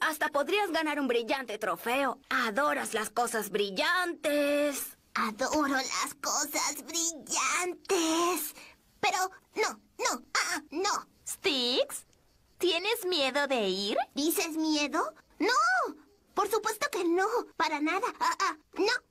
hasta podrías ganar un brillante trofeo. Adoras las cosas brillantes. Adoro las cosas brillantes. Pero no, no, ah, no. ¿Sticks? ¿Tienes miedo de ir? ¿Dices miedo? ¡No! Por supuesto que no, para nada. Ah, ah, no,